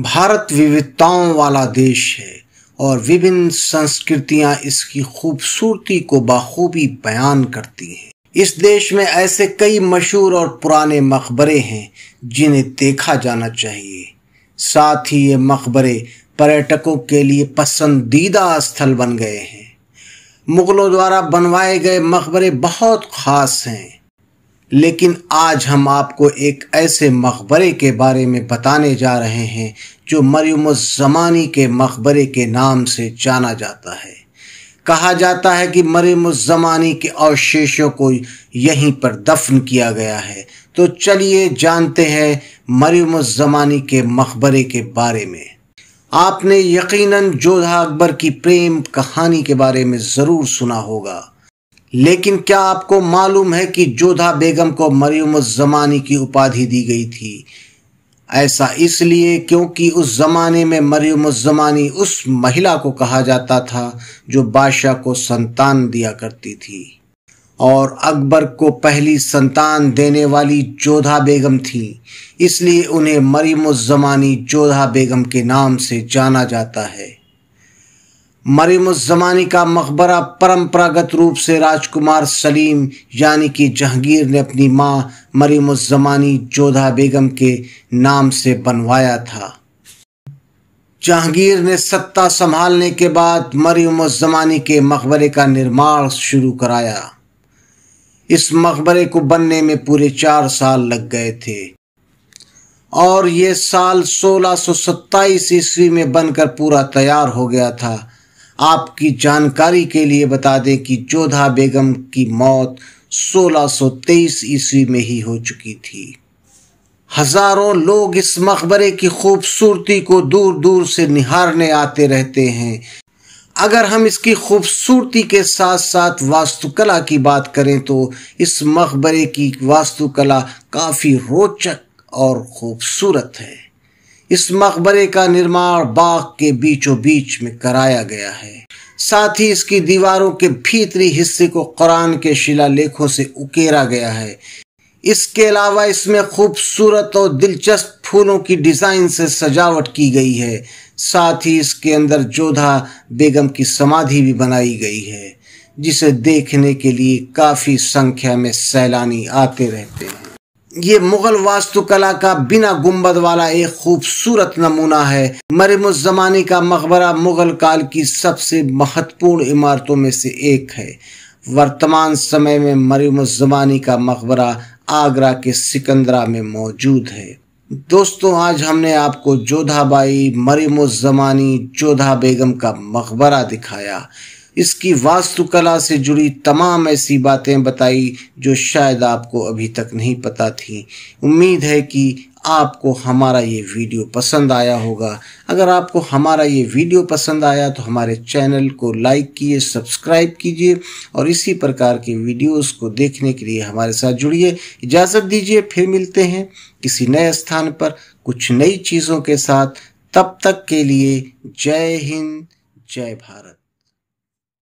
भारत विविधताओं वाला देश है और विभिन्न संस्कृतियां इसकी खूबसूरती को बखूबी बयान करती हैं इस देश में ऐसे कई मशहूर और पुराने मकबरे हैं जिन्हें देखा जाना चाहिए साथ ही ये मकबरे पर्यटकों के लिए पसंदीदा स्थल बन गए हैं मुगलों द्वारा बनवाए गए मकबरे बहुत ख़ास हैं लेकिन आज हम आपको एक ऐसे मकबरे के बारे में बताने जा रहे हैं जो मरियम ज़मानी के मकबरे के नाम से जाना जाता है कहा जाता है कि मरियम ज़मानी के अवशेषों को यहीं पर दफन किया गया है तो चलिए जानते हैं मरियम ज़मानी के मकबरे के बारे में आपने यकीनन जोधा अकबर की प्रेम कहानी के बारे में ज़रूर सुना होगा लेकिन क्या आपको मालूम है कि जोधा बेगम को मरियम जमानी की उपाधि दी गई थी ऐसा इसलिए क्योंकि उस जमाने में मरियम जमानी उस महिला को कहा जाता था जो बादशाह को संतान दिया करती थी और अकबर को पहली संतान देने वाली जोधा बेगम थी इसलिए उन्हें मरियम जमानी जोधा बेगम के नाम से जाना जाता है ज़मानी का मकबरा परम्परागत रूप से राजकुमार सलीम यानी कि जहांगीर ने अपनी माँ जमानी जोधा बेगम के नाम से बनवाया था जहांगीर ने सत्ता संभालने के बाद जमानी के मकबरे का निर्माण शुरू कराया इस मकबरे को बनने में पूरे चार साल लग गए थे और ये साल सत्ताईस ईस्वी में बनकर पूरा तैयार हो गया था आपकी जानकारी के लिए बता दें कि जोधा बेगम की मौत 1623 ईस्वी में ही हो चुकी थी हजारों लोग इस मकबरे की खूबसूरती को दूर दूर से निहारने आते रहते हैं अगर हम इसकी खूबसूरती के साथ साथ वास्तुकला की बात करें तो इस मकबरे की वास्तुकला काफ़ी रोचक और खूबसूरत है इस मकबरे का निर्माण बाग के बीचों बीच में कराया गया है साथ ही इसकी दीवारों के भीतरी हिस्से को कुरान के शिलालेखों से उकेरा गया है इसके अलावा इसमें खूबसूरत और दिलचस्प फूलों की डिज़ाइन से सजावट की गई है साथ ही इसके अंदर जोधा बेगम की समाधि भी बनाई गई है जिसे देखने के लिए काफ़ी संख्या में सैलानी आते रहते हैं ये मुगल वास्तुकला का बिना गुंबद वाला एक खूबसूरत नमूना है जमानी का मकबरा मुगल काल की सबसे महत्वपूर्ण इमारतों में से एक है वर्तमान समय में जमानी का मकबरा आगरा के सिकंदरा में मौजूद है दोस्तों आज हमने आपको जोधाबाई जमानी जोधा बेगम का मकबरा दिखाया इसकी वास्तुकला से जुड़ी तमाम ऐसी बातें बताई जो शायद आपको अभी तक नहीं पता थी उम्मीद है कि आपको हमारा ये वीडियो पसंद आया होगा अगर आपको हमारा ये वीडियो पसंद आया तो हमारे चैनल को लाइक किए सब्सक्राइब कीजिए और इसी प्रकार के वीडियोस को देखने के लिए हमारे साथ जुड़िए इजाज़त दीजिए फिर मिलते हैं किसी नए स्थान पर कुछ नई चीज़ों के साथ तब तक के लिए जय हिंद जय भारत